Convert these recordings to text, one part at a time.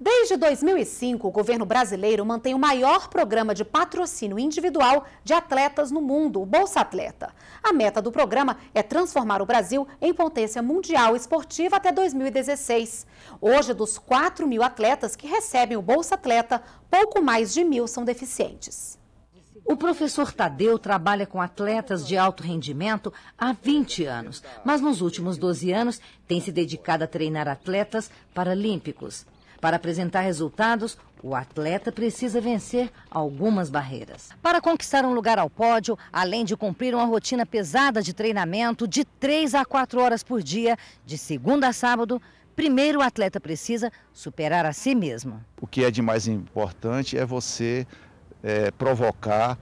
Desde 2005, o governo brasileiro mantém o maior programa de patrocínio individual de atletas no mundo, o Bolsa Atleta. A meta do programa é transformar o Brasil em potência mundial esportiva até 2016. Hoje, dos 4 mil atletas que recebem o Bolsa Atleta, pouco mais de mil são deficientes. O professor Tadeu trabalha com atletas de alto rendimento há 20 anos, mas nos últimos 12 anos tem se dedicado a treinar atletas paralímpicos. Para apresentar resultados, o atleta precisa vencer algumas barreiras. Para conquistar um lugar ao pódio, além de cumprir uma rotina pesada de treinamento de 3 a 4 horas por dia, de segunda a sábado, primeiro o atleta precisa superar a si mesmo. O que é de mais importante é você é, provocar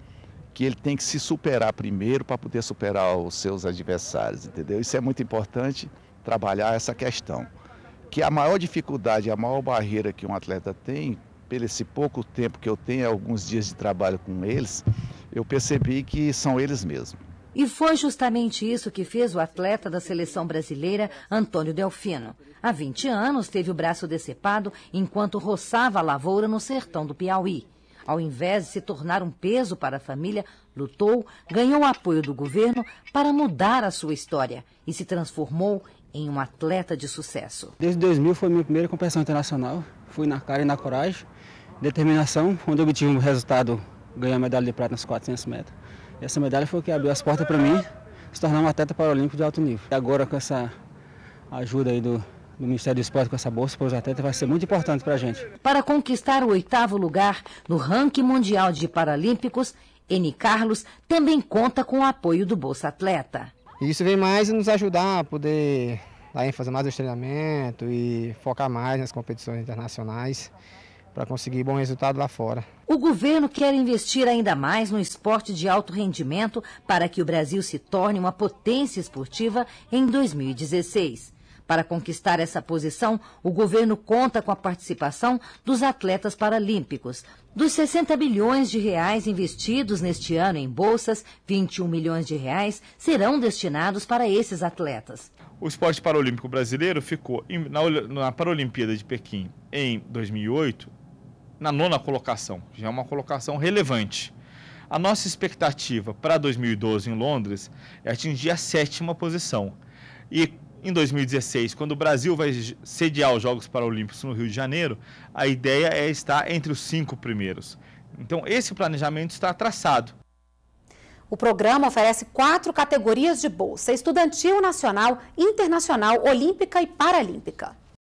que ele tem que se superar primeiro para poder superar os seus adversários, entendeu? Isso é muito importante trabalhar essa questão que a maior dificuldade, a maior barreira que um atleta tem, pelo esse pouco tempo que eu tenho, alguns dias de trabalho com eles, eu percebi que são eles mesmos. E foi justamente isso que fez o atleta da seleção brasileira, Antônio Delfino. Há 20 anos teve o braço decepado enquanto roçava a lavoura no sertão do Piauí. Ao invés de se tornar um peso para a família, lutou, ganhou o apoio do governo para mudar a sua história e se transformou em um atleta de sucesso. Desde 2000 foi minha primeira competição internacional. Fui na cara e na coragem, determinação, onde obtive um resultado, ganhar a medalha de prata nos 400 metros. E essa medalha foi o que abriu as portas para mim se tornar um atleta paralímpico de alto nível. E agora com essa ajuda aí do, do Ministério do Esporte com essa bolsa para os atletas vai ser muito importante para a gente. Para conquistar o oitavo lugar no ranking mundial de paralímpicos, N. Carlos também conta com o apoio do Bolsa Atleta. E isso vem mais nos ajudar a poder dar ênfase mais no treinamento e focar mais nas competições internacionais para conseguir bom resultado lá fora. O governo quer investir ainda mais no esporte de alto rendimento para que o Brasil se torne uma potência esportiva em 2016. Para conquistar essa posição, o governo conta com a participação dos atletas paralímpicos. Dos 60 bilhões de reais investidos neste ano em bolsas, 21 milhões de reais serão destinados para esses atletas. O esporte paralímpico brasileiro ficou na Paralimpíada de Pequim em 2008 na nona colocação, já é uma colocação relevante. A nossa expectativa para 2012 em Londres é atingir a sétima posição. E em 2016, quando o Brasil vai sediar os Jogos Paralímpicos no Rio de Janeiro, a ideia é estar entre os cinco primeiros. Então, esse planejamento está traçado. O programa oferece quatro categorias de bolsa: estudantil, nacional, internacional, olímpica e paralímpica.